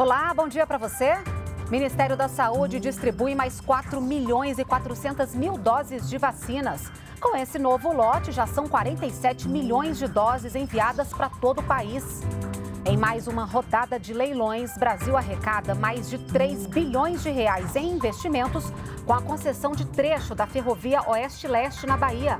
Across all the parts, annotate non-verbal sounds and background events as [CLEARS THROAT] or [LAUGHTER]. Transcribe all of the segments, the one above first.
Olá, bom dia para você. Ministério da Saúde distribui mais 4 milhões e 400 mil doses de vacinas. Com esse novo lote, já são 47 milhões de doses enviadas para todo o país. Em mais uma rodada de leilões, Brasil arrecada mais de 3 bilhões de reais em investimentos com a concessão de trecho da ferrovia Oeste-Leste na Bahia.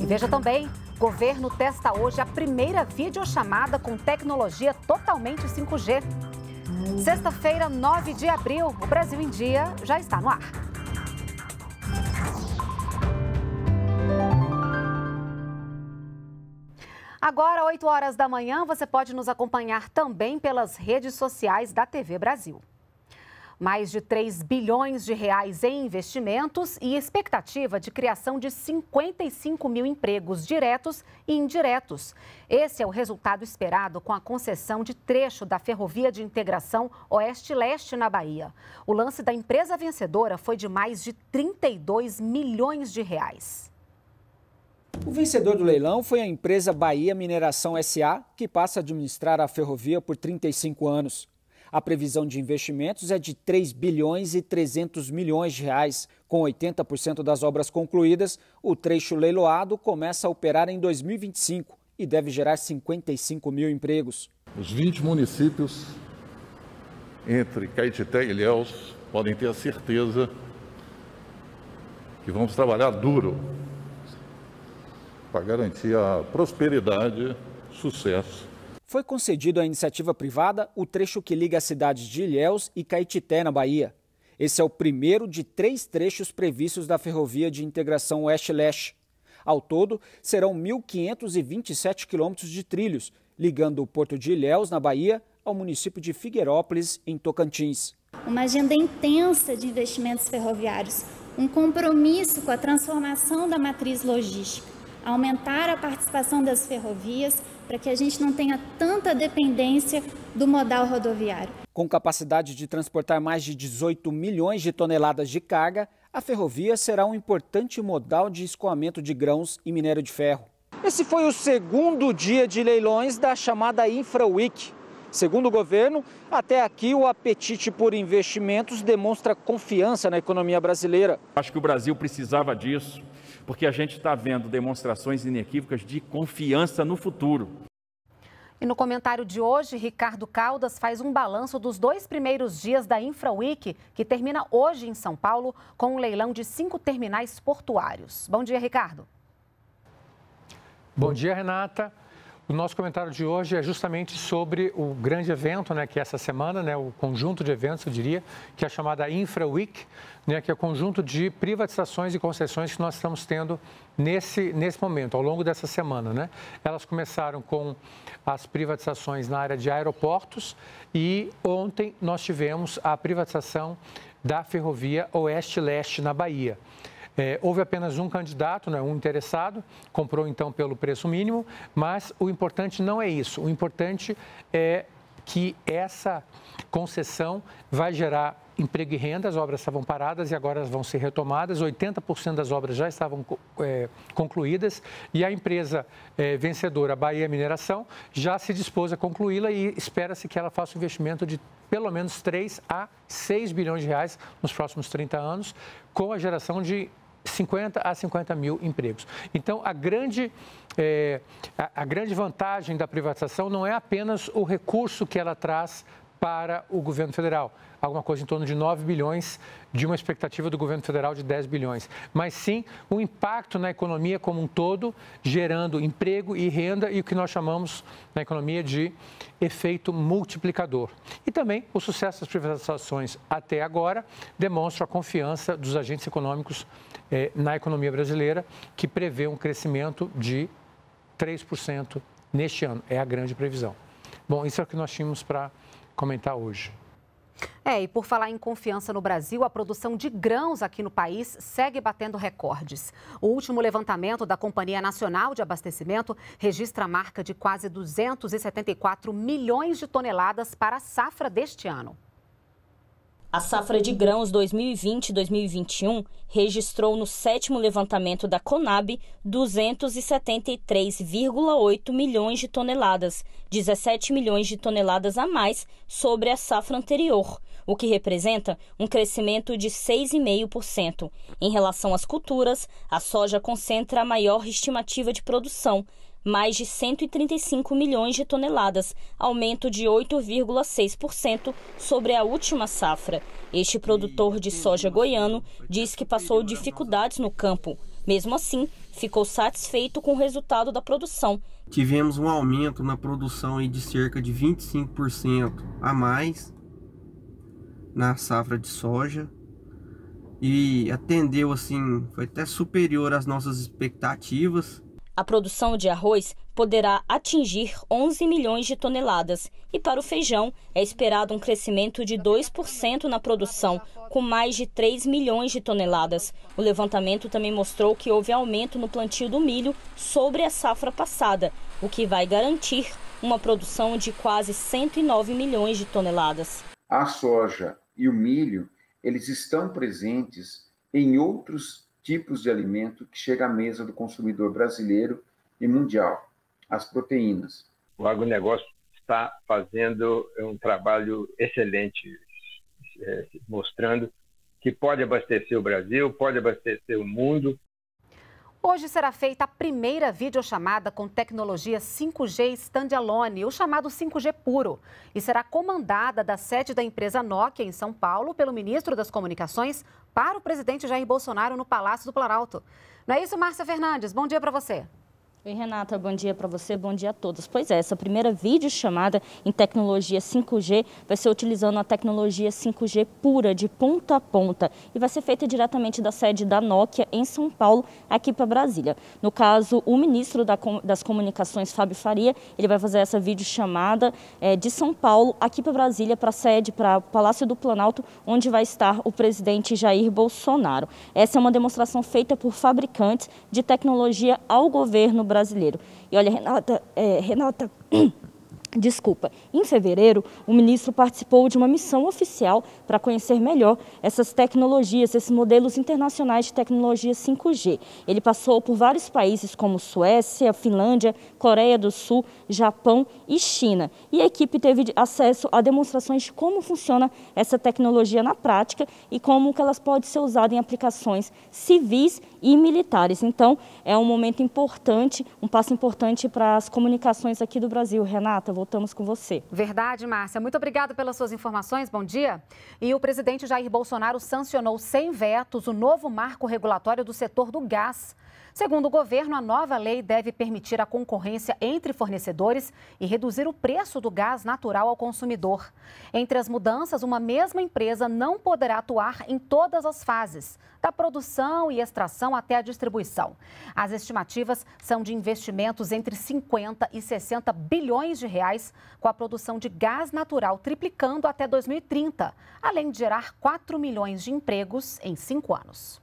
E veja também, governo testa hoje a primeira videochamada com tecnologia totalmente 5G. Sexta-feira, 9 de abril, o Brasil em Dia já está no ar. Agora, 8 horas da manhã, você pode nos acompanhar também pelas redes sociais da TV Brasil mais de 3 bilhões de reais em investimentos e expectativa de criação de 55 mil empregos diretos e indiretos. Esse é o resultado esperado com a concessão de trecho da Ferrovia de Integração Oeste-Leste na Bahia. O lance da empresa vencedora foi de mais de 32 milhões de reais. O vencedor do leilão foi a empresa Bahia Mineração SA, que passa a administrar a ferrovia por 35 anos. A previsão de investimentos é de 3 bilhões e 300 milhões de reais. Com 80% das obras concluídas, o trecho leiloado começa a operar em 2025 e deve gerar 55 mil empregos. Os 20 municípios entre Caetité e Ilhéus podem ter a certeza que vamos trabalhar duro para garantir a prosperidade, sucesso foi concedido à iniciativa privada o trecho que liga as cidades de Ilhéus e Caetité, na Bahia. Esse é o primeiro de três trechos previstos da Ferrovia de Integração Oeste-Leste. Ao todo, serão 1.527 quilômetros de trilhos, ligando o porto de Ilhéus, na Bahia, ao município de Figueirópolis, em Tocantins. Uma agenda intensa de investimentos ferroviários, um compromisso com a transformação da matriz logística, aumentar a participação das ferrovias para que a gente não tenha tanta dependência do modal rodoviário. Com capacidade de transportar mais de 18 milhões de toneladas de carga, a ferrovia será um importante modal de escoamento de grãos e minério de ferro. Esse foi o segundo dia de leilões da chamada Infra Week. Segundo o governo, até aqui o apetite por investimentos demonstra confiança na economia brasileira. Acho que o Brasil precisava disso porque a gente está vendo demonstrações inequívocas de confiança no futuro. E no comentário de hoje, Ricardo Caldas faz um balanço dos dois primeiros dias da InfraWeek, que termina hoje em São Paulo, com um leilão de cinco terminais portuários. Bom dia, Ricardo. Bom dia, Renata. O nosso comentário de hoje é justamente sobre o grande evento, né, que é essa semana, né, o conjunto de eventos, eu diria, que é a chamada Infra Week, né, que é o conjunto de privatizações e concessões que nós estamos tendo nesse, nesse momento, ao longo dessa semana. Né? Elas começaram com as privatizações na área de aeroportos e ontem nós tivemos a privatização da ferrovia Oeste-Leste na Bahia. É, houve apenas um candidato, né, um interessado, comprou então pelo preço mínimo, mas o importante não é isso. O importante é que essa concessão vai gerar emprego e renda, as obras estavam paradas e agora vão ser retomadas. 80% das obras já estavam é, concluídas e a empresa é, vencedora, Bahia Mineração, já se dispôs a concluí-la e espera-se que ela faça um investimento de pelo menos 3 a 6 bilhões de reais nos próximos 30 anos, com a geração de 50 a 50 mil empregos. Então, a grande, é, a, a grande vantagem da privatização não é apenas o recurso que ela traz para o governo federal. Alguma coisa em torno de 9 bilhões, de uma expectativa do governo federal de 10 bilhões. Mas sim o um impacto na economia como um todo, gerando emprego e renda e o que nós chamamos na economia de efeito multiplicador. E também o sucesso das privatizações até agora demonstra a confiança dos agentes econômicos eh, na economia brasileira, que prevê um crescimento de 3% neste ano. É a grande previsão. Bom, isso é o que nós tínhamos para comentar hoje. É, e por falar em confiança no Brasil, a produção de grãos aqui no país segue batendo recordes. O último levantamento da Companhia Nacional de Abastecimento registra a marca de quase 274 milhões de toneladas para a safra deste ano. A safra de grãos 2020-2021 registrou no sétimo levantamento da Conab 273,8 milhões de toneladas, 17 milhões de toneladas a mais sobre a safra anterior, o que representa um crescimento de 6,5%. Em relação às culturas, a soja concentra a maior estimativa de produção, mais de 135 milhões de toneladas, aumento de 8,6% sobre a última safra. Este produtor de soja goiano diz que passou dificuldades no campo. Mesmo assim, ficou satisfeito com o resultado da produção. Tivemos um aumento na produção de cerca de 25% a mais na safra de soja e atendeu assim, foi até superior às nossas expectativas. A produção de arroz poderá atingir 11 milhões de toneladas e para o feijão é esperado um crescimento de 2% na produção, com mais de 3 milhões de toneladas. O levantamento também mostrou que houve aumento no plantio do milho sobre a safra passada, o que vai garantir uma produção de quase 109 milhões de toneladas. A soja e o milho, eles estão presentes em outros tipos de alimento que chega à mesa do consumidor brasileiro e mundial, as proteínas. O agronegócio está fazendo um trabalho excelente, eh, mostrando que pode abastecer o Brasil, pode abastecer o mundo Hoje será feita a primeira videochamada com tecnologia 5G standalone, o chamado 5G puro, e será comandada da sede da empresa Nokia em São Paulo pelo ministro das Comunicações para o presidente Jair Bolsonaro no Palácio do Planalto. Não é isso, Márcia Fernandes? Bom dia para você. Oi, Renata, bom dia para você, bom dia a todos. Pois é, essa primeira videochamada em tecnologia 5G vai ser utilizando a tecnologia 5G pura, de ponta a ponta, e vai ser feita diretamente da sede da Nokia, em São Paulo, aqui para Brasília. No caso, o ministro das Comunicações, Fábio Faria, ele vai fazer essa videochamada é, de São Paulo, aqui para Brasília, para a sede, para o Palácio do Planalto, onde vai estar o presidente Jair Bolsonaro. Essa é uma demonstração feita por fabricantes de tecnologia ao governo brasileiro brasileiro. E olha, Renata, é, Renata [CLEARS THROAT] Desculpa. Em fevereiro, o ministro participou de uma missão oficial para conhecer melhor essas tecnologias, esses modelos internacionais de tecnologia 5G. Ele passou por vários países como Suécia, Finlândia, Coreia do Sul, Japão e China. E a equipe teve acesso a demonstrações de como funciona essa tecnologia na prática e como que elas podem ser usadas em aplicações civis e militares. Então, é um momento importante, um passo importante para as comunicações aqui do Brasil. Renata, voltamos com você. Verdade, Márcia. Muito obrigada pelas suas informações. Bom dia. E o presidente Jair Bolsonaro sancionou sem vetos o novo marco regulatório do setor do gás. Segundo o governo, a nova lei deve permitir a concorrência entre fornecedores e reduzir o preço do gás natural ao consumidor. Entre as mudanças, uma mesma empresa não poderá atuar em todas as fases, da produção e extração até a distribuição. As estimativas são de investimentos entre 50 e 60 bilhões de reais, com a produção de gás natural triplicando até 2030, além de gerar 4 milhões de empregos em cinco anos.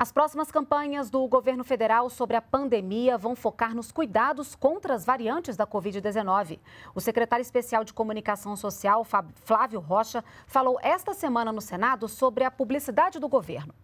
As próximas campanhas do governo federal sobre a pandemia vão focar nos cuidados contra as variantes da Covid-19. O secretário especial de Comunicação Social, Flávio Rocha, falou esta semana no Senado sobre a publicidade do governo.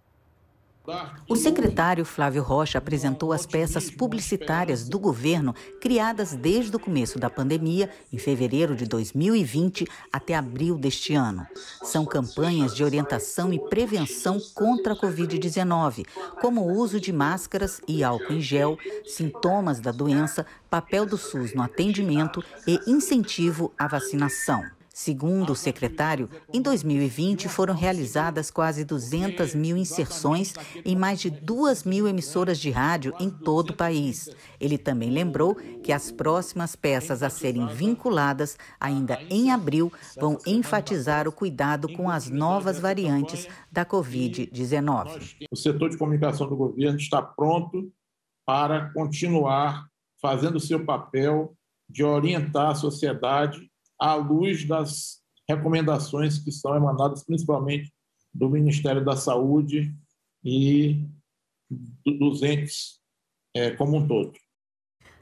O secretário Flávio Rocha apresentou as peças publicitárias do governo criadas desde o começo da pandemia, em fevereiro de 2020 até abril deste ano. São campanhas de orientação e prevenção contra a Covid-19, como o uso de máscaras e álcool em gel, sintomas da doença, papel do SUS no atendimento e incentivo à vacinação. Segundo o secretário, em 2020 foram realizadas quase 200 mil inserções em mais de 2 mil emissoras de rádio em todo o país. Ele também lembrou que as próximas peças a serem vinculadas, ainda em abril, vão enfatizar o cuidado com as novas variantes da Covid-19. O setor de comunicação do governo está pronto para continuar fazendo o seu papel de orientar a sociedade à luz das recomendações que são emanadas principalmente do Ministério da Saúde e dos entes é, como um todo.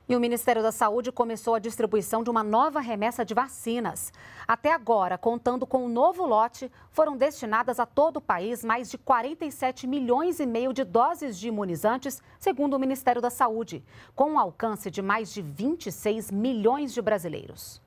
E o Ministério da Saúde começou a distribuição de uma nova remessa de vacinas. Até agora, contando com o um novo lote, foram destinadas a todo o país mais de 47 milhões e meio de doses de imunizantes, segundo o Ministério da Saúde, com um alcance de mais de 26 milhões de brasileiros.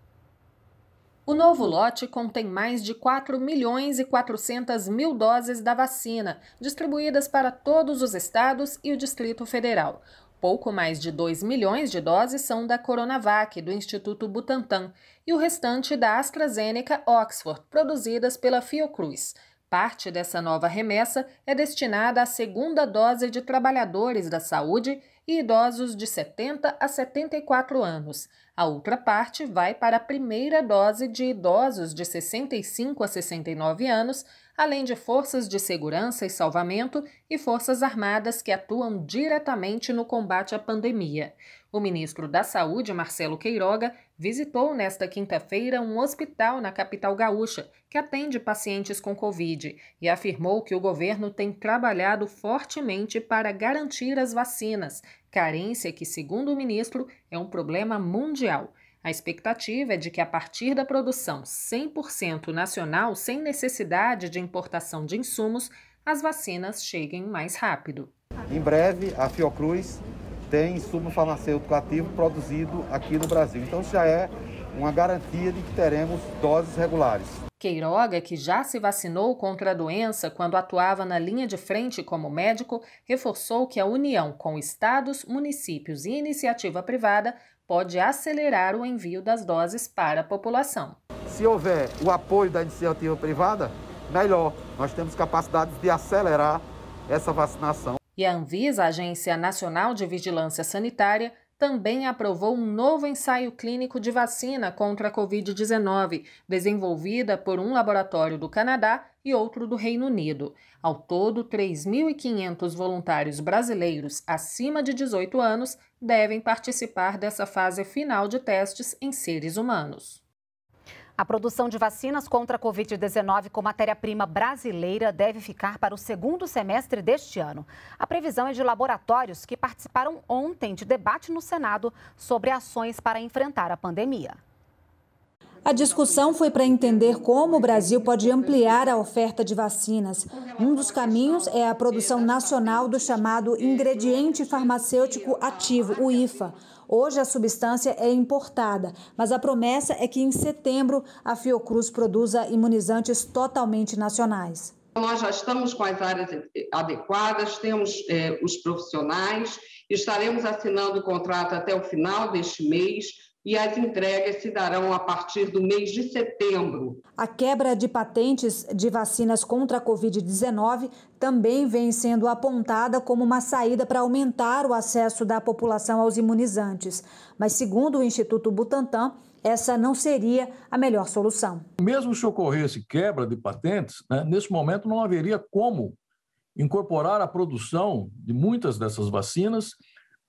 O novo lote contém mais de 4 milhões e 400 mil doses da vacina, distribuídas para todos os estados e o Distrito Federal. Pouco mais de 2 milhões de doses são da Coronavac, do Instituto Butantan, e o restante da AstraZeneca Oxford, produzidas pela Fiocruz. Parte dessa nova remessa é destinada à segunda dose de trabalhadores da saúde e idosos de 70 a 74 anos. A outra parte vai para a primeira dose de idosos de 65 a 69 anos além de forças de segurança e salvamento e forças armadas que atuam diretamente no combate à pandemia. O ministro da Saúde, Marcelo Queiroga, visitou nesta quinta-feira um hospital na capital gaúcha que atende pacientes com Covid e afirmou que o governo tem trabalhado fortemente para garantir as vacinas, carência que, segundo o ministro, é um problema mundial. A expectativa é de que, a partir da produção 100% nacional, sem necessidade de importação de insumos, as vacinas cheguem mais rápido. Em breve, a Fiocruz tem insumo farmacêutico ativo produzido aqui no Brasil. Então, já é uma garantia de que teremos doses regulares. Queiroga, que já se vacinou contra a doença quando atuava na linha de frente como médico, reforçou que a união com estados, municípios e iniciativa privada pode acelerar o envio das doses para a população. Se houver o apoio da iniciativa privada, melhor. Nós temos capacidade de acelerar essa vacinação. E a Anvisa, a Agência Nacional de Vigilância Sanitária, também aprovou um novo ensaio clínico de vacina contra a Covid-19, desenvolvida por um laboratório do Canadá e outro do Reino Unido. Ao todo, 3.500 voluntários brasileiros acima de 18 anos devem participar dessa fase final de testes em seres humanos. A produção de vacinas contra a Covid-19 com matéria-prima brasileira deve ficar para o segundo semestre deste ano. A previsão é de laboratórios que participaram ontem de debate no Senado sobre ações para enfrentar a pandemia. A discussão foi para entender como o Brasil pode ampliar a oferta de vacinas. Um dos caminhos é a produção nacional do chamado ingrediente farmacêutico ativo, o IFA. Hoje a substância é importada, mas a promessa é que em setembro a Fiocruz produza imunizantes totalmente nacionais. Nós já estamos com as áreas adequadas, temos é, os profissionais, estaremos assinando o contrato até o final deste mês e as entregas se darão a partir do mês de setembro. A quebra de patentes de vacinas contra a Covid-19 também vem sendo apontada como uma saída para aumentar o acesso da população aos imunizantes. Mas, segundo o Instituto Butantan, essa não seria a melhor solução. Mesmo se ocorresse quebra de patentes, né, nesse momento não haveria como incorporar a produção de muitas dessas vacinas,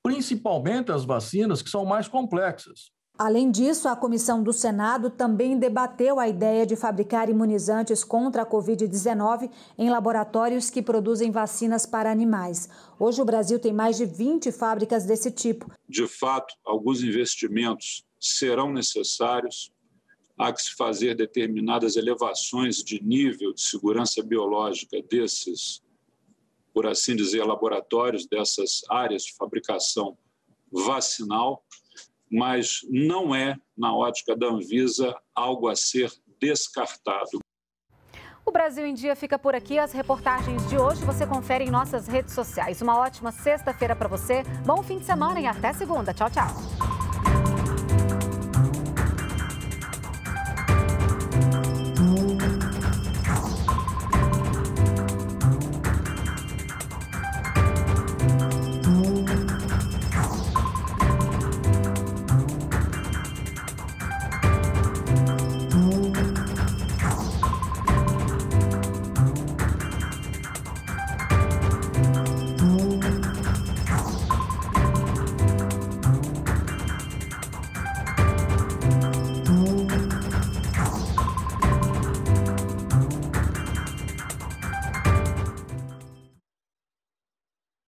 principalmente as vacinas que são mais complexas Além disso, a comissão do Senado também debateu a ideia de fabricar imunizantes contra a Covid-19 em laboratórios que produzem vacinas para animais. Hoje, o Brasil tem mais de 20 fábricas desse tipo. De fato, alguns investimentos serão necessários. Há que se fazer determinadas elevações de nível de segurança biológica desses, por assim dizer, laboratórios, dessas áreas de fabricação vacinal mas não é, na ótica da Anvisa, algo a ser descartado. O Brasil em Dia fica por aqui. As reportagens de hoje você confere em nossas redes sociais. Uma ótima sexta-feira para você, bom fim de semana e até segunda. Tchau, tchau.